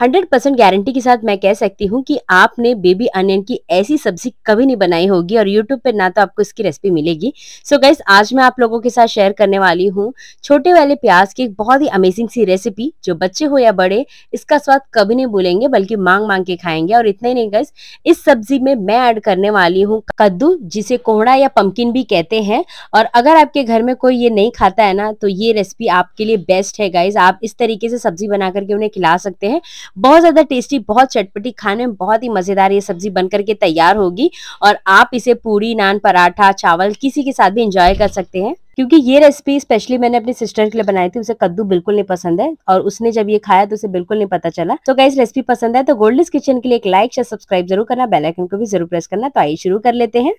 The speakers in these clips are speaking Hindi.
हंड्रेड परसेंट गारंटी के साथ मैं कह सकती हूँ कि आपने बेबी अनियन की ऐसी सब्जी कभी नहीं बनाई होगी और यूट्यूब पर ना तो आपको इसकी रेसिपी मिलेगी सो so गैस आज मैं आप लोगों के साथ शेयर करने वाली हूँ छोटे वाले प्याज की एक बहुत ही अमेजिंग सी रेसिपी जो बच्चे हो या बड़े इसका स्वाद कभी नहीं भूलेंगे बल्कि मांग मांग के खाएंगे और इतना ही नहीं गैस इस सब्जी में मैं ऐड करने वाली हूँ कद्दू जिसे कोहड़ा या पम्पकिन भी कहते हैं और अगर आपके घर में कोई ये नहीं खाता है ना तो ये रेसिपी आपके लिए बेस्ट है गाइज आप इस तरीके से सब्जी बना करके उन्हें खिला सकते हैं बहुत ज़्यादा टेस्टी बहुत चटपटी खाने में बहुत ही मज़ेदार ये सब्ज़ी बन करके तैयार होगी और आप इसे पूरी नान पराठा चावल किसी के साथ भी इंजॉय कर सकते हैं क्योंकि ये रेसिपी स्पेशली मैंने अपनी सिस्टर के लिए बनाई थी उसे कद्दू बिल्कुल नहीं पसंद है और उसने जब ये खाया तो उसे बिल्कुल नहीं पता चला तो क्या रेसिपी पसंद है तो गोल्डिस किचन के लिए एक लाइक या सब्सक्राइब जरूर करना बेलाइकन को भी जरूर प्रेस करना तो आइए शुरू कर लेते हैं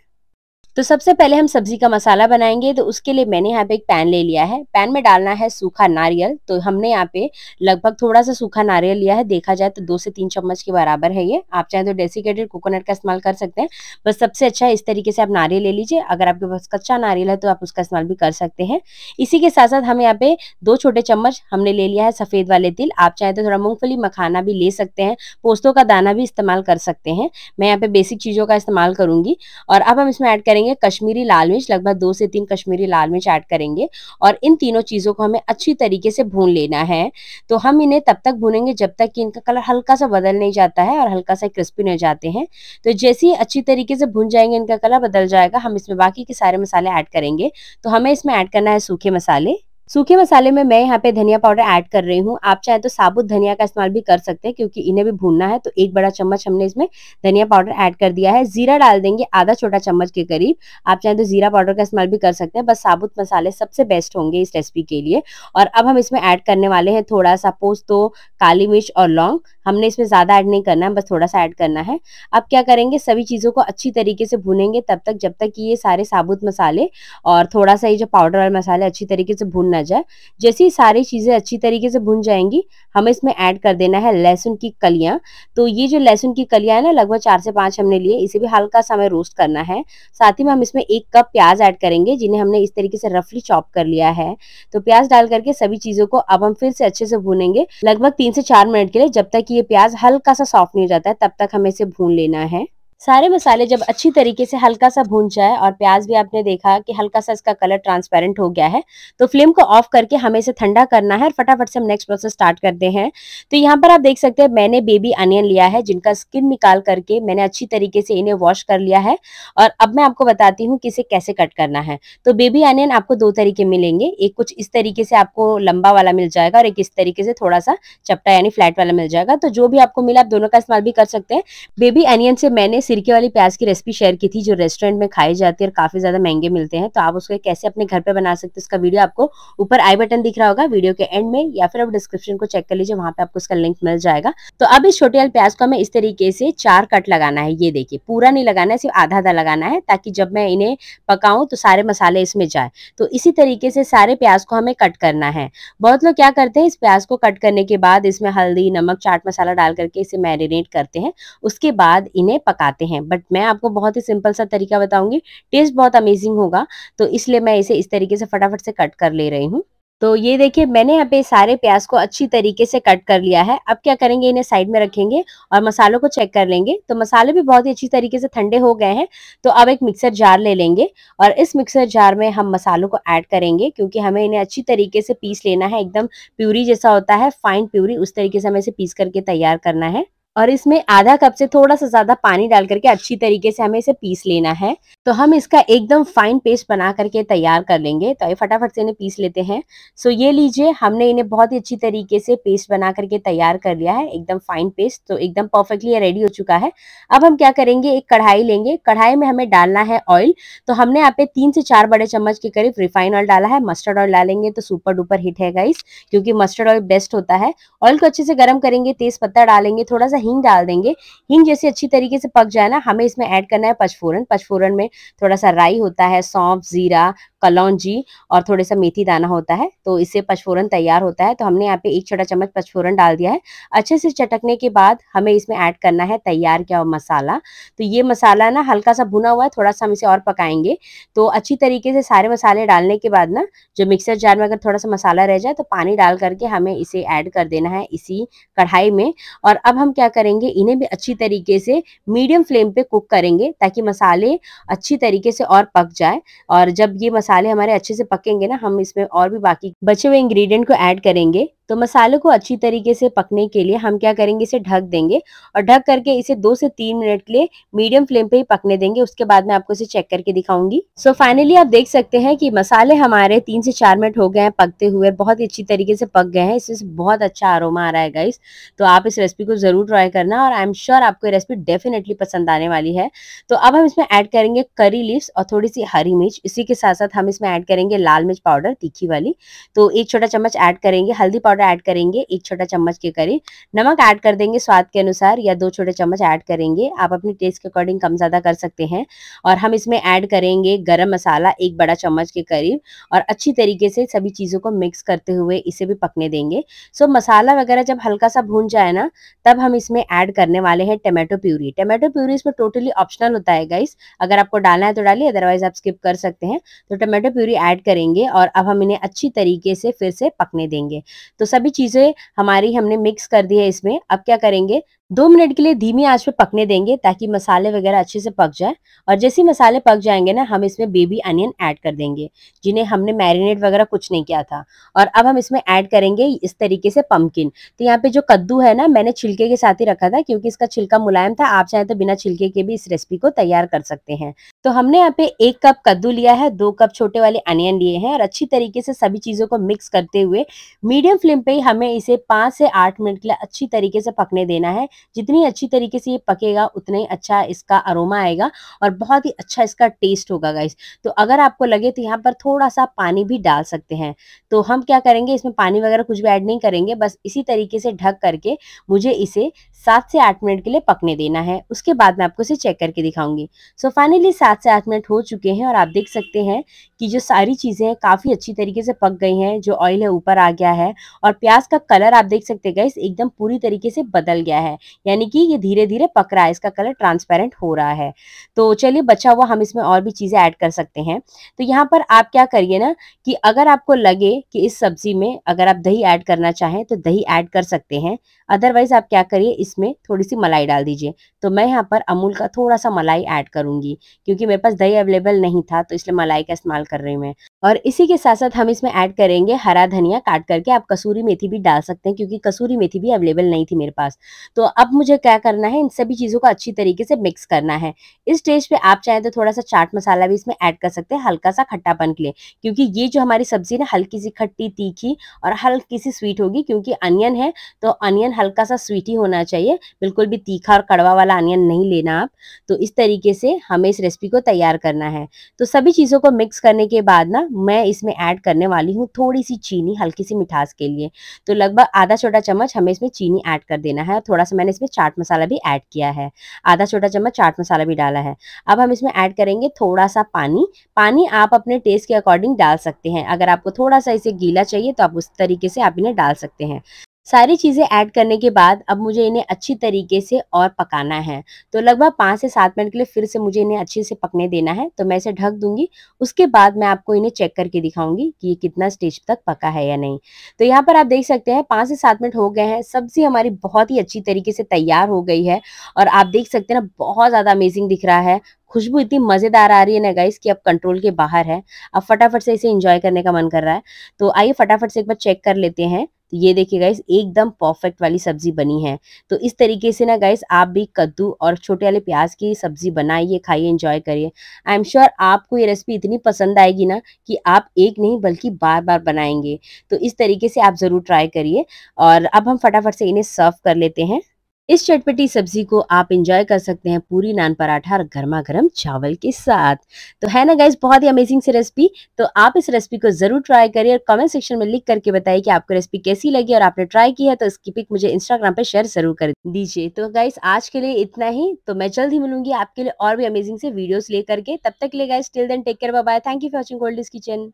तो सबसे पहले हम सब्जी का मसाला बनाएंगे तो उसके लिए मैंने यहाँ पे एक पैन ले लिया है पैन में डालना है सूखा नारियल तो हमने यहाँ पे लगभग थोड़ा सा सूखा नारियल लिया है देखा जाए तो दो से तीन चम्मच के बराबर है ये आप चाहे तो डेसिकेटेड कोकोनट का इस्तेमाल कर सकते हैं बस सबसे अच्छा इस तरीके से आप नारियल ले लीजिए अगर आपके पास कच्चा नारियल है तो आप उसका इस्तेमाल भी कर सकते हैं इसी के साथ साथ हम यहाँ पे दो छोटे चम्मच हमने ले लिया है सफ़ेद वाले तिल आप चाहे तो थोड़ा मूंगफली मखाना भी ले सकते हैं पोस्तों का दाना भी इस्तेमाल कर सकते हैं मैं यहाँ पे बेसिक चीज़ों का इस्तेमाल करूंगी और अब हम इसमें ऐड करेंगे करेंगे कश्मीरी लाल मिर्च लगभग दो से तीन कश्मीरी लाल मिर्च ऐड करेंगे और इन तीनों चीज़ों को हमें अच्छी तरीके से भून लेना है तो हम इन्हें तब तक भूनेंगे जब तक कि इनका कलर हल्का सा बदल नहीं जाता है और हल्का सा क्रिस्पी नहीं जाते हैं तो जैसे ही अच्छी तरीके से भून जाएंगे इनका कलर बदल जाएगा हम इसमें बाकी के सारे मसाले ऐड करेंगे तो हमें इसमें ऐड करना है सूखे मसाले सूखे मसाले में मैं यहाँ पे धनिया पाउडर ऐड कर रही हूँ आप चाहे तो साबुत धनिया का इस्तेमाल भी कर सकते हैं क्योंकि इन्हें भी भूनना है तो एक बड़ा चम्मच हमने इसमें धनिया पाउडर ऐड कर दिया है जीरा डाल देंगे आधा छोटा चम्मच के करीब आप चाहे तो जीरा पाउडर का इस्तेमाल भी कर सकते हैं बस साबुत मसाले सबसे बेस्ट होंगे इस रेसिपी के लिए और अब हम इसमें ऐड करने वाले हैं थोड़ा सा पोस्तो काली मिर्च और लौंग हमने इसमें ज़्यादा ऐड नहीं करना है बस थोड़ा सा ऐड करना है अब क्या करेंगे सभी चीज़ों को अच्छी तरीके से भूनेंगे तब तक जब तक ये सारे साबुत मसाले और थोड़ा सा ये जो पाउडर वाले मसाले अच्छी तरीके से भूनना ना जाए जैसे ही सारी चीज़ें अच्छी तरीके से भुन जाएंगी हमें इसमें ऐड कर देना है लहसुन की कलियां तो ये जो लहसुन की कलियां है ना लगभग चार से पांच हमने लिए इसे भी हल्का सा हमें रोस्ट करना है साथ ही में हम इसमें एक कप प्याज ऐड करेंगे जिन्हें हमने इस तरीके से रफली चॉप कर लिया है तो प्याज डाल करके सभी चीज़ों को अब हम फिर से अच्छे से भूनेंगे लगभग तीन से चार मिनट के लिए जब तक ये प्याज हल्का सा सॉफ्ट नहीं हो जाता है तब तक हमें इसे भून लेना है सारे मसाले जब अच्छी तरीके से हल्का सा भून जाए और प्याज भी आपने देखा कि हल्का सा इसका कलर ट्रांसपेरेंट हो गया है तो फ्लेम को ऑफ करके हमें इसे ठंडा करना है और फटाफट से हम नेक्स्ट प्रोसेस स्टार्ट करते हैं तो यहाँ पर आप देख सकते हैं मैंने बेबी अनियन लिया है जिनका स्किन निकाल करके मैंने अच्छी तरीके से इन्हें वॉश कर लिया है और अब मैं आपको बताती हूँ कि इसे कैसे कट करना है तो बेबी अनियन आपको दो तरीके मिलेंगे एक कुछ इस तरीके से आपको लंबा वाला मिल जाएगा और एक इस तरीके से थोड़ा सा चपटा यानी फ्लैट वाला मिल जाएगा तो जो भी आपको मिला आप दोनों का इस्तेमाल भी कर सकते हैं बेबी अनियन से मैंने सिरके वाली प्याज की रेसिपी शेयर की थी जो रेस्टोरेंट में खाई जाती है और काफी ज्यादा महंगे मिलते हैं तो आप उसको कैसे अपने घर पे बना सकते हैं इसका वीडियो आपको ऊपर आई बटन दिख रहा होगा वीडियो के एंड में या फिर आप डिस्क्रिप्शन को चेक कर लीजिए वहां पे आपको उसका लिंक मिल जाएगा तो अब इस छोटे वाले प्याज को हमें इस तरीके से चार कट लगाना है ये देखिए पूरा नहीं लगाना है सिर्फ आधा आधा लगाना है ताकि जब मैं इन्हें पकाऊं तो सारे मसाले इसमें जाए तो इसी तरीके से सारे प्याज को हमें कट करना है बहुत लोग क्या करते हैं इस प्याज को कट करने के बाद इसमें हल्दी नमक चाट मसाला डाल करके इसे मैरिनेट करते हैं उसके बाद इन्हें पकाते बनाते हैं बट मैं आपको बहुत ही सिंपल सा तरीका बताऊंगी टेस्ट बहुत अमेजिंग होगा तो इसलिए मैं इसे इस तरीके से फटाफट से कट कर ले रही हूँ तो ये देखिए मैंने यहाँ पे सारे प्याज को अच्छी तरीके से कट कर लिया है अब क्या करेंगे इन्हें साइड में रखेंगे और मसालों को चेक कर लेंगे तो मसाले भी बहुत ही अच्छी तरीके से ठंडे हो गए हैं तो अब एक मिक्सर जार ले लेंगे और इस मिक्सर जार में हम मसालों को ऐड करेंगे क्योंकि हमें इन्हें अच्छी तरीके से पीस लेना है एकदम प्यूरी जैसा होता है फाइन प्यूरी उस तरीके से हमें इसे पीस करके तैयार करना है और इसमें आधा कप से थोड़ा सा ज़्यादा पानी डाल करके अच्छी तरीके से हमें इसे पीस लेना है तो हम इसका एकदम फाइन पेस्ट बना करके तैयार कर लेंगे तो ये फटाफट से इन्हें पीस लेते हैं सो ये लीजिए हमने इन्हें बहुत ही अच्छी तरीके से पेस्ट बना करके तैयार कर लिया है एकदम फाइन पेस्ट तो एकदम परफेक्टली ये रेडी हो चुका है अब हम क्या करेंगे एक कढ़ाई लेंगे कढ़ाई में हमें डालना है ऑयल तो हमने यहाँ पे तीन से चार बड़े चम्मच के करीब रिफाइन ऑयल डाला है मस्टर्ड ऑयल डालेंगे तो सुपर डुपर हिट है गाइस क्योंकि मस्टर्ड ऑयल बेस्ट होता है ऑयल को अच्छे से गर्म करेंगे तेज पत्ता डालेंगे थोड़ा सा हिंग डाल देंगे हिंग जैसे अच्छी तरीके से पक जाए ना हमें इसमें ऐड करना है पचफोरन पचफोरन में थोड़ा सा राई होता है सौंफ जीरा कलौजी और थोड़े सा मेथी दाना होता है तो इससे पचफोरन तैयार होता है तो हमने यहाँ पे एक छोटा चम्मच पचफोरन डाल दिया है अच्छे से चटकने के बाद हमें इसमें ऐड करना है तैयार किया हुआ मसाला तो ये मसाला ना हल्का सा भुना हुआ है थोड़ा सा हम इसे और पकाएंगे तो अच्छी तरीके से सारे मसाले डालने के बाद ना जो मिक्सर जार में अगर थोड़ा सा मसाला रह जाए तो पानी डाल करके हमें इसे ऐड कर देना है इसी कढ़ाई में और अब हम क्या करेंगे इन्हें भी अच्छी तरीके से मीडियम फ्लेम पे कुक करेंगे ताकि मसाले अच्छी तरीके से और पक जाए और जब ये मसाला मसाले हमारे अच्छे से पकेंगे ना हम इसमें और भी बाकी बचे हुए इंग्रेडिएंट को ऐड करेंगे तो मसालों को अच्छी तरीके से पकने के लिए हम क्या करेंगे इसे ढक देंगे और ढक करके इसे दो से तीन मिनट के लिए मीडियम फ्लेम पे ही पकने देंगे उसके बाद मैं आपको इसे चेक करके दिखाऊंगी सो so, फाइनली आप देख सकते हैं कि मसाले हमारे तीन से चार मिनट हो गए हैं पकते हुए बहुत ही अच्छी तरीके से पक गए हैं इससे बहुत अच्छा आरोमा आ रहा है गाइस तो आप इस रेसिपी को जरूर ट्राई करना और आई एम श्योर आपको रेसिपी डेफिनेटली पसंद आने वाली है तो अब हम इसमें ऐड करेंगे करी लिप्स और थोड़ी सी हरी मिर्च इसी के साथ साथ हम इसमें ऐड करेंगे लाल मिर्च पाउडर तीखी वाली तो एक छोटा चम्मच ऐड करेंगे हल्दी पाउडर पाउडर ऐड करेंगे एक छोटा चम्मच के करीब नमक ऐड कर देंगे स्वाद के अनुसार या दो छोटे चम्मच ऐड करेंगे आप अपने टेस्ट के अकॉर्डिंग कम ज़्यादा कर सकते हैं और हम इसमें ऐड करेंगे गरम मसाला एक बड़ा चम्मच के करीब और अच्छी तरीके से सभी चीज़ों को मिक्स करते हुए इसे भी पकने देंगे सो मसाला वगैरह जब हल्का सा भून जाए ना तब हम इसमें ऐड करने वाले हैं टमाटो प्यूरी टमाटो प्यूरी इसमें टोटली ऑप्शनल होता है गाइस अगर आपको डालना है तो डालिए अदरवाइज आप स्किप कर सकते हैं तो टमाटो प्यूरी ऐड करेंगे और अब हम इन्हें अच्छी तरीके से फिर से पकने देंगे तो तो सभी चीज़ें हमारी हमने मिक्स कर दी है इसमें अब क्या करेंगे दो मिनट के लिए धीमी आंच पे पकने देंगे ताकि मसाले वगैरह अच्छे से पक जाए और जैसे ही मसाले पक जाएंगे ना हम इसमें बेबी अनियन ऐड कर देंगे जिन्हें हमने मैरिनेट वगैरह कुछ नहीं किया था और अब हम इसमें ऐड करेंगे इस तरीके से पम्पकिन तो यहाँ पे जो कद्दू है ना मैंने छिलके के साथ ही रखा था क्योंकि इसका छिलका मुलायम था आप चाहें तो बिना छिलके के भी इस रेसिपी को तैयार कर सकते हैं तो हमने यहाँ पे एक कप कद्दू लिया है दो कप छोटे वाले अनियन लिए हैं और अच्छी तरीके से सभी चीज़ों को मिक्स करते हुए मीडियम फ्लेम पे ही हमें इसे पांच से आठ मिनट के लिए अच्छी तरीके से पकने देना है जितनी अच्छी तरीके से ये पकेगा उतना ही अच्छा इसका अरोमा आएगा और बहुत ही अच्छा इसका टेस्ट होगा गाइस तो अगर आपको लगे तो यहाँ पर थोड़ा सा पानी भी डाल सकते हैं तो हम क्या करेंगे इसमें पानी वगैरह कुछ भी ऐड नहीं करेंगे बस इसी तरीके से ढक करके मुझे इसे सात से आठ मिनट के लिए पकने देना है उसके बाद मैं आपको इसे चेक करके दिखाऊंगी सो फाइनली सात से आठ मिनट हो चुके हैं और आप देख सकते हैं कि जो सारी चीज़ें हैं काफ़ी अच्छी तरीके से पक गई हैं जो ऑयल है ऊपर आ गया है और प्याज का कलर आप देख सकते हैं गाइस एकदम पूरी तरीके से बदल गया है यानी कि ये धीरे धीरे पक रहा है इसका कलर ट्रांसपेरेंट हो रहा है तो चलिए बचा हुआ हम इसमें और भी चीज़ें ऐड कर सकते हैं तो यहाँ पर आप क्या करिए ना कि अगर आपको लगे कि इस सब्जी में अगर आप दही ऐड करना चाहें तो दही ऐड कर सकते हैं अदरवाइज आप क्या करिए इसमें थोड़ी सी मलाई डाल दीजिए तो मैं यहाँ पर अमूल का थोड़ा सा मलाई ऐड करूंगी क्योंकि मेरे पास दही अवेलेबल नहीं था तो इसलिए मलाई का इस्तेमाल कर रही हूँ मैं और इसी के साथ साथ हम इसमें ऐड करेंगे हरा धनिया काट करके आप कसूरी मेथी भी डाल सकते हैं क्योंकि कसूरी मेथी भी अवेलेबल नहीं थी मेरे पास तो अब मुझे क्या करना है इन सभी चीज़ों को अच्छी तरीके से मिक्स करना है इस स्टेज पे आप चाहें तो थोड़ा सा चाट मसाला भी इसमें ऐड कर सकते हैं हल्का सा खट्टापन के लिए क्योंकि ये जो हमारी सब्जी ना हल्की सी खट्टी तीखी और हल्की सी स्वीट होगी क्योंकि अनियन है तो अनियन हल्का सा स्वीट ही होना चाहिए बिल्कुल भी तीखा और कड़वा वाला अनियन नहीं लेना आप तो इस तरीके से हमें इस रेसिपी को तैयार करना है तो सभी चीज़ों को मिक्स करने के बाद ना मैं इसमें ऐड करने वाली हूँ थोड़ी सी चीनी हल्की सी मिठास के लिए तो लगभग आधा छोटा चम्मच हमें इसमें चीनी ऐड कर देना है थोड़ा सा मैंने इसमें चाट मसाला भी ऐड किया है आधा छोटा चम्मच चाट मसाला भी डाला है अब हम इसमें ऐड करेंगे थोड़ा सा पानी पानी आप अपने टेस्ट के अकॉर्डिंग डाल सकते हैं अगर आपको थोड़ा सा इसे गीला चाहिए तो आप उस तरीके से आप इन्हें डाल सकते हैं सारी चीज़ें ऐड करने के बाद अब मुझे इन्हें अच्छी तरीके से और पकाना है तो लगभग पाँच से सात मिनट के लिए फिर से मुझे इन्हें अच्छे से पकने देना है तो मैं इसे ढक दूंगी उसके बाद मैं आपको इन्हें चेक करके दिखाऊंगी कि ये कितना स्टेज तक पका है या नहीं तो यहाँ पर आप देख सकते हैं पाँच से सात मिनट हो गए हैं सब्ज़ी हमारी बहुत ही अच्छी तरीके से तैयार हो गई है और आप देख सकते हैं ना बहुत ज़्यादा अमेजिंग दिख रहा है खुशबू इतनी मज़ेदार आ रही है ना गाइस कि अब कंट्रोल के बाहर है अब फटाफट से इसे इंजॉय करने का मन कर रहा है तो आइए फटाफट से एक बार चेक कर लेते हैं तो ये देखिए गाइस एकदम परफेक्ट वाली सब्जी बनी है तो इस तरीके से ना गाइस आप भी कद्दू और छोटे वाले प्याज की सब्जी बनाइए खाइए एंजॉय करिए आई एम श्योर आपको ये रेसिपी इतनी पसंद आएगी ना कि आप एक नहीं बल्कि बार बार बनाएंगे तो इस तरीके से आप ज़रूर ट्राई करिए और अब हम फटाफट से इन्हें सर्व कर लेते हैं इस चटपटी सब्जी को आप इंजॉय कर सकते हैं पूरी नान पराठा और गर्मा गर्म चावल के साथ तो है ना गाइज बहुत ही अमेजिंग सी रेसिपी तो आप इस रेसिपी को जरूर ट्राई करिए और कमेंट सेक्शन में लिख करके बताइए कि आपको रेसिपी कैसी लगी और आपने ट्राई की है तो इसकी पिक मुझे इंस्टाग्राम पर शेयर जरूर कर दीजिए तो गाइज आज के लिए इतना ही तो मैं जल्द ही मिलूंगी आपके लिए और भी अमेजिंग से वीडियोज लेकर के तब तक ले guys till then take care bye thank you for watching gold kitchen